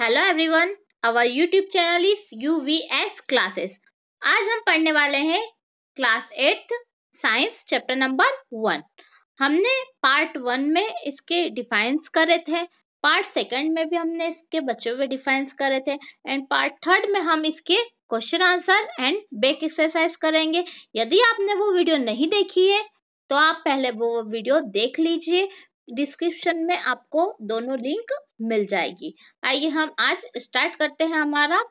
hello everyone our YouTube channel is U V S classes आज हम पढ़ने वाले हैं class eighth science chapter number one हमने पार्ट वन में इसके डिफाइंस करे थे पार्ट सेकंड में भी हमने इसके बच्चों में डिफाइंस करे थे एंड पार्ट थर्ड में हम इसके question answer and back exercise करेंगे यदि आपने वो वीडियो नहीं देखी है तो आप पहले वो वीडियो देख लीजिए डिस्क्रिप्शन में आपको दोनों लिंक मिल जाएगी आइए हम आज स्टार्ट करते हैं हमारा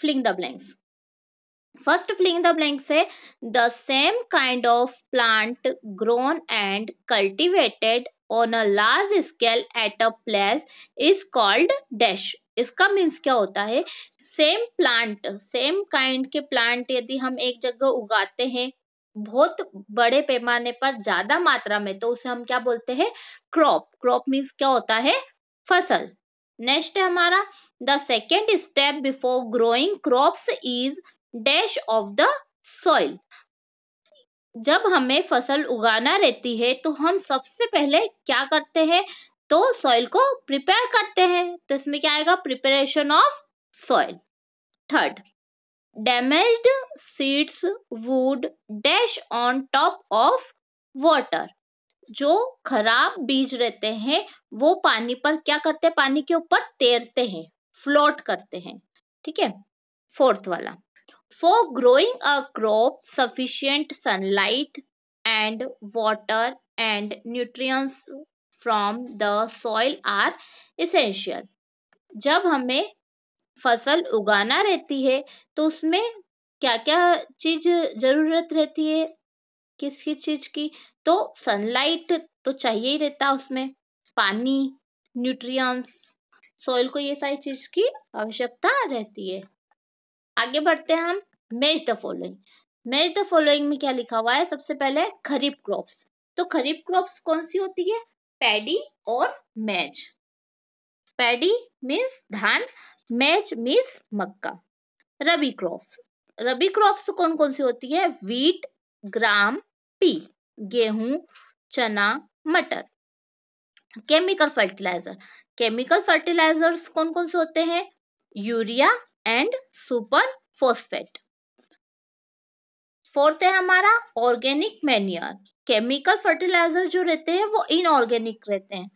filling the blanks first filling the blanks है the same kind of plant grown and cultivated on a large scale at a place is called dash इसका मीन्स क्या होता है सेम प्लांट सेम काइंड के plant यदि हम एक जगह उगाते हैं बहुत बड़े पैमाने पर ज्यादा मात्रा में तो उसे हम क्या बोलते हैं क्रॉप क्रॉप मीन्स क्या होता है फसल नेक्स्ट है हमारा the second step before growing crops is dash of the soil जब हमें फसल उगाना रहती है तो हम सबसे पहले क्या करते हैं तो सॉइल को प्रिपेयर करते हैं तो इसमें क्या आएगा preparation of soil third damaged seeds would dash on top of water जो खराब बीज रहते हैं वो पानी पर क्या करते हैं पानी के ऊपर तैरते हैं फ्लोट करते हैं ठीक है फोर्थ वाला for growing a crop sufficient sunlight and water and nutrients from the soil are essential जब हमें फसल उगाना रहती है तो उसमें क्या क्या चीज़ ज़रूरत रहती है किस किस चीज़ की तो सनलाइट तो चाहिए ही रहता उसमें पानी न्यूट्रिएंट्स सॉइल को ये सारी चीज़ की आवश्यकता रहती है आगे बढ़ते हैं हम match the following match the following में क्या लिखा हुआ है सबसे पहले खरीफ क्रॉप्स तो खरीफ क्रॉप्स कौन सी होती है पैडी और मेज पैडी मीन्स धान मैच मीस मक्का रबी क्रॉप्स रबी क्रॉप्स कौन कौन सी होती है वीट ग्राम पी गेहूं चना मटर केमिकल फर्टिलाइजर केमिकल फर्टिलाइजर्स कौन कौन से होते हैं urea and super phosphate fourth है हमारा ऑर्गेनिक मैन्योर केमिकल फर्टिलाइजर जो रहते हैं वो इनऑर्गेनिक रहते हैं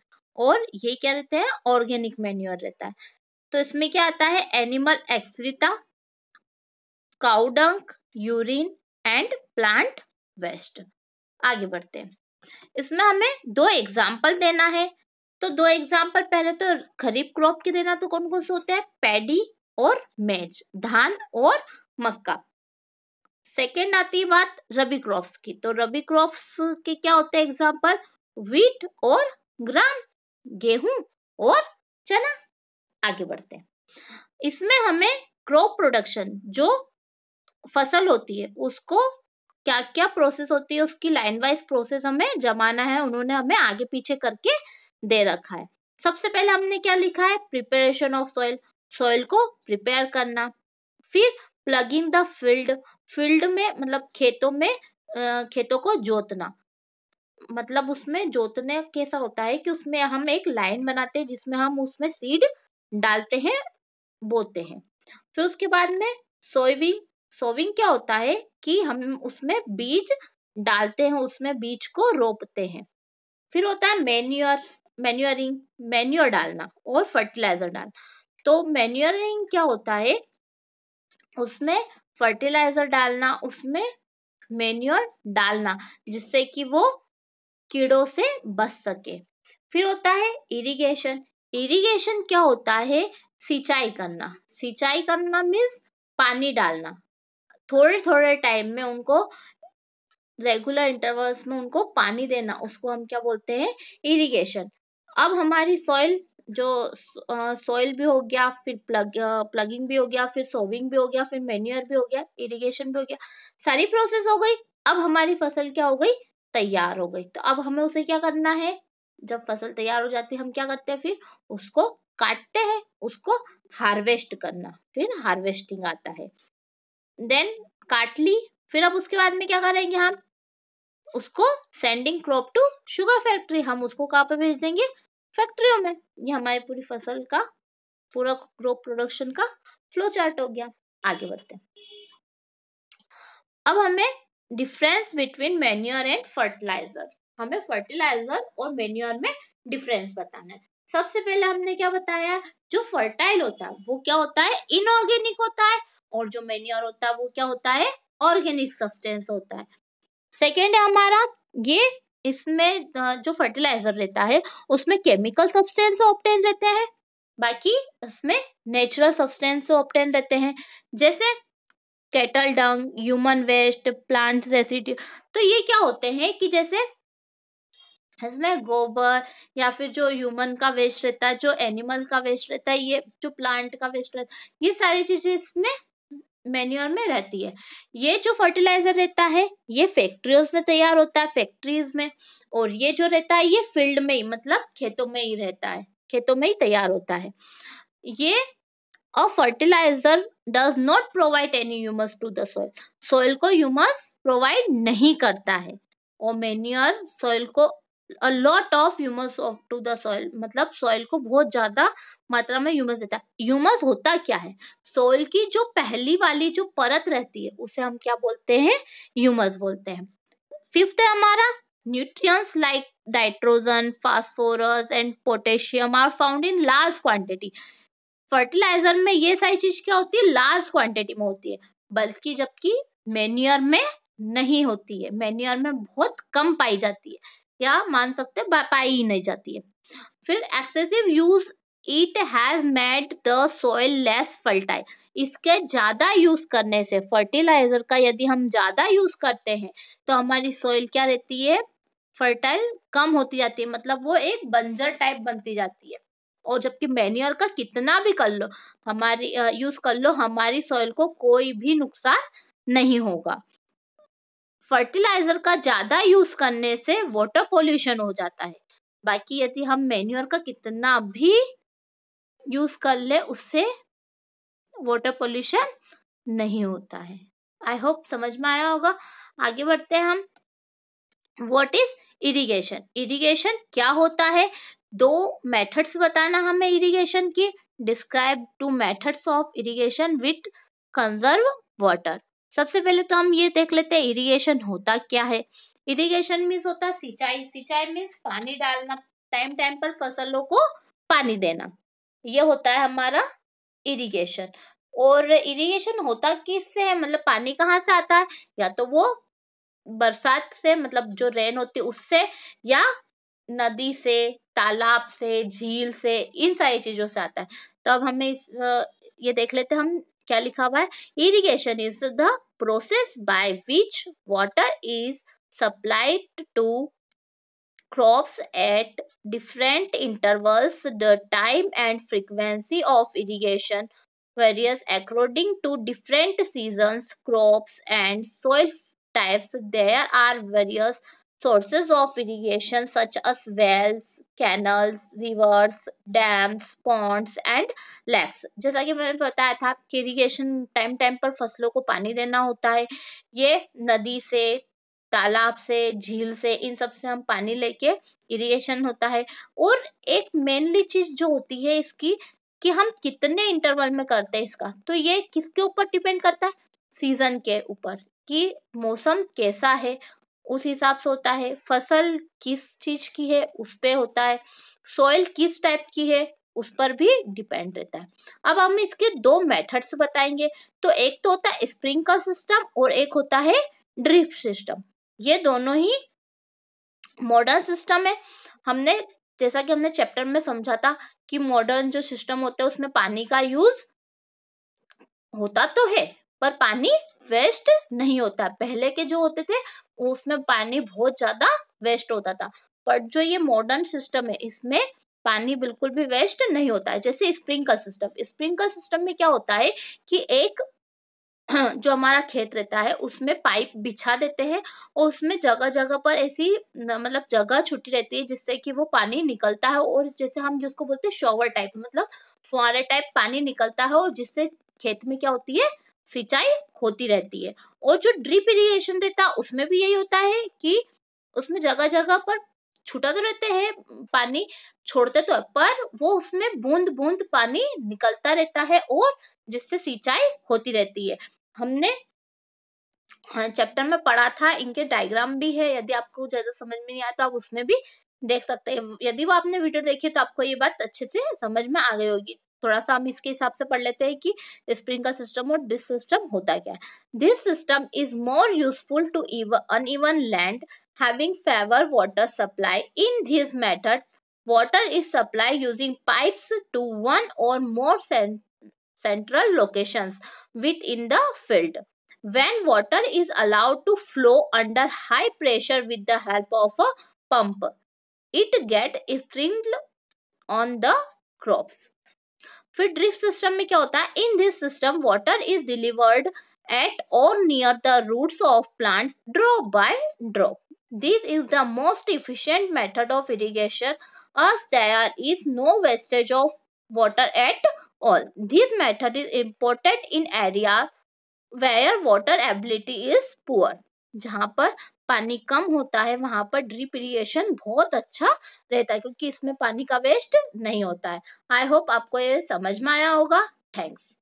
और ये क्या रहते हैं ऑर्गेनिक मैन्योर रहता है तो इसमें क्या आता है animal excreta cow dung urine and plant waste आगे बढ़ते हैं इसमें हमें दो एग्जाम्पल देना है तो दो एग्जाम्पल पहले तो खरीफ क्रॉप के देना तो कौन कौन से होते हैं पैडी और मैज धान और मक्का सेकेंड आती बात रबी क्रॉप्स की तो रबी क्रॉप्स के क्या होते हैं एग्जाम्पल वीट और ग्राम गेहूं और चना आगे बढ़ते हैं इसमें हमें क्रॉप प्रोडक्शन जो फसल होती है उसको क्या क्या प्रोसेस होती है उसकी लाइन वाइज प्रोसेस हमें जमाना है उन्होंने हमें आगे पीछे करके दे रखा है सबसे पहले हमने क्या लिखा है प्रिपरेशन ऑफ सॉइल सॉइल को प्रिपेयर करना फिर प्लगिंग द फील्ड फील्ड में मतलब खेतों में खेतों को जोतना मतलब उसमें जोतने कैसा होता है कि उसमें हम एक लाइन बनाते हैं जिसमें हम उसमें सीड डालते हैं बोते हैं फिर उसके बाद में सोइविंग सोविंग क्या होता है कि हम उसमें बीज डालते हैं उसमें बीज को रोपते हैं फिर होता है मैन्योर मैन्योरिंग मैन्योर डालना और फर्टिलाइजर डालना तो मैन्योरिंग क्या होता है उसमें फर्टिलाइजर डालना उसमें मैन्योर डालना जिससे कि वो कीड़ों से बच सके फिर होता है इरिगेशन इरिगेशन क्या होता है सिंचाई करना सिंचाई करना मीन्स पानी डालना थोड़े थोड़े टाइम में उनको रेगुलर इंटरवल्स में उनको पानी देना उसको हम क्या बोलते हैं इरिगेशन अब हमारी सॉइल जो सॉइल भी हो गया फिर प्लग प्लगिंग भी हो गया फिर सोविंग भी हो गया फिर मेन्यूअर भी हो गया इरिगेशन भी हो गया सारी प्रोसेस हो गई अब हमारी फसल क्या हो गई तैयार हो गई तो अब हमें उसे क्या करना है जब फसल तैयार हो जाती है हम क्या करते हैं फिर उसको काटते हैं उसको हार्वेस्ट करना फिर हार्वेस्टिंग आता है देन काट ली फिर अब उसके बाद में क्या करेंगे हम उसको sending crop to sugar factory हम उसको कहाँ पे भेज देंगे फैक्ट्रियों में ये हमारी पूरी फसल का पूरा क्रॉप प्रोडक्शन का फ्लो चार्ट हो गया आगे बढ़ते हैं अब हमें difference between manure and fertiliser हमें फर्टिलाइजर और मेन्योर में डिफरेंस बताना है सबसे पहले हमने क्या बताया जो फर्टाइल होता है वो क्या होता है इनऑर्गेनिक होता है और जो मेन्योर होता है वो क्या होता है ऑर्गेनिक सब्सटेंस होता है सेकेंड है हमारा ये इसमें जो फर्टिलाइजर रहता है उसमें केमिकल सब्सटेंस ऑप्टेन रहते हैं बाकी इसमें नेचुरल सब्सटेंस ऑप्टेन रहते हैं जैसे cattle dung human waste plants acid तो ये क्या होते हैं कि जैसे इसमें गोबर या फिर जो ह्यूमन का वेस्ट रहता है जो एनिमल का वेस्ट रहता है ये जो प्लांट का वेस्ट रहता है ये सारी चीज़ें इसमें मेन्योर में रहती है ये जो फर्टिलाइजर रहता है ये फैक्ट्रियोज में तैयार होता है फैक्ट्रीज में और ये जो रहता है ये फील्ड में ही मतलब खेतों में ही रहता है खेतों में ही तैयार होता है ये a fertiliser does not provide any humus to the soil soil को ह्यूमस प्रोवाइड नहीं करता है और मेन्यूर सॉइल को a lot of humus of to the soil मतलब सॉइल को बहुत ज्यादा मात्रा में ह्यूमस देता है ह्यूमस होता क्या है सॉइल की जो पहली वाली जो परत रहती है उसे हम क्या बोलते हैं ह्यूमस बोलते हैं फिफ्थ है हमारा nutrients like nitrogen phosphorus and potassium are found in large quantity fertiliser में ये सारी चीज क्या होती है लार्ज क्वांटिटी में होती है बल्कि जबकि मैन्यूर में नहीं होती है मैन्यूर में बहुत कम पाई जाती है या मान सकते हैं पाई ही नहीं जाती है फिर excessive use it has made the soil less fertile इसके ज़्यादा यूज़ करने से फर्टिलाइजर का यदि हम ज़्यादा यूज़ करते हैं तो हमारी सॉइल क्या रहती है फर्टाइल कम होती जाती है मतलब वो एक बंजर टाइप बनती जाती है और जबकि मैन्योर का कितना भी कर लो हमारी यूज़ कर लो हमारी सॉइल को कोई भी नुकसान नहीं होगा फर्टिलाइजर का ज़्यादा यूज़ करने से वाटर पोल्यूशन हो जाता है बाकी यदि हम मेन्यूर का कितना भी यूज़ कर ले उससे वाटर पोल्यूशन नहीं होता है आई होप समझ में आया होगा आगे बढ़ते हैं हम वॉट इज इरीगेशन इरीगेशन क्या होता है दो मेथड्स बताना हमें इरीगेशन की describe two methods of irrigation with conserve water सबसे पहले तो हम ये देख लेते हैं इरिगेशन होता क्या है इरिगेशन मीन्स होता है सिंचाई सिंचाई मीन्स पानी डालना टाइम टाइम पर फसलों को पानी देना ये होता है हमारा इरिगेशन और इरिगेशन होता किससे है मतलब पानी कहाँ से आता है या तो वो बरसात से मतलब जो रेन होती है उससे या नदी से तालाब से झील से इन सारी चीजों से आता है तो अब हमें इस ये देख लेते हैं हम क्या लिखा हुआ है irrigation is the process by which water is supplied to crops at different intervals the time and frequency of irrigation varies according to different seasons crops and soil types there are various Sources of irrigation such as wells, canals rivers dams ponds and lakes जैसा कि मैंने बताया था कि irrigation time time पर फसलों को पानी देना होता है ये नदी से तालाब से झील से इन सब से हम पानी लेके इरिगेशन होता है और एक मेनली चीज जो होती है इसकी कि हम कितने इंटरवल में करते हैं इसका तो ये किसके ऊपर डिपेंड करता है सीजन के ऊपर कि मौसम कैसा है उस हिसाब से होता है फसल किस चीज की है उस पर होता है सॉइल किस टाइप की है उस पर भी डिपेंड रहता है अब हम इसके दो मेथड्स बताएंगे तो एक तो होता है स्प्रिंकल सिस्टम और एक होता है ड्रिप सिस्टम ये दोनों ही मॉडर्न सिस्टम है हमने जैसा कि हमने चैप्टर में समझा था कि मॉडर्न जो सिस्टम होता है उसमें पानी का यूज होता तो है पर पानी वेस्ट नहीं होता पहले के जो होते थे उसमें पानी बहुत ज़्यादा वेस्ट होता था बट जो ये मॉडर्न सिस्टम है इसमें पानी बिल्कुल भी वेस्ट नहीं होता है जैसे स्प्रिंकल सिस्टम स्प्रिंकल सिस्टम में क्या होता है कि एक जो हमारा खेत रहता है उसमें पाइप बिछा देते हैं और उसमें जगह जगह पर ऐसी मतलब जगह छुट्टी रहती है जिससे कि वो पानी निकलता है और जैसे हम जिसको बोलते हैं शॉवर टाइप मतलब फुहारे टाइप पानी निकलता है और जिससे खेत में क्या होती है सिंचाई होती रहती है और जो ड्रिप इरिगेशन रहता है उसमें भी यही होता है कि उसमें जगह जगह पर छूटा तो रहते हैं पानी छोड़ते तो पर वो उसमें बूंद बूंद पानी निकलता रहता है और जिससे सिंचाई होती रहती है हमने चैप्टर हाँ, में पढ़ा था इनके डायग्राम भी है यदि आपको ज्यादा समझ में नहीं आया तो आप उसमें भी देख सकते हैं यदि वो आपने वीडियो देखी तो आपको ये बात अच्छे से समझ में आ गई होगी थोड़ा सा हम इसके हिसाब से पढ़ लेते हैं कि स्प्रिंकल सिस्टम और डिस सिस्टम होता क्या है this system is more useful to on land having fewer water supply in this method water is supply using pipes to one or more central location within the field when water is allowed to flow under high pressure with the help of a pump it get sprinkled on the crops फिर drip system में क्या होता है in this system water is delivered at or near the roots of plant drop by drop this is the most efficient method of irrigation as there is no wastage of water at all this method is important in area where water ability is poor जहां पर पानी कम होता है वहां पर drip irrigation बहुत अच्छा रहता है क्योंकि इसमें पानी का वेस्ट नहीं होता है आई होप आपको ये समझ में आया होगा थैंक्स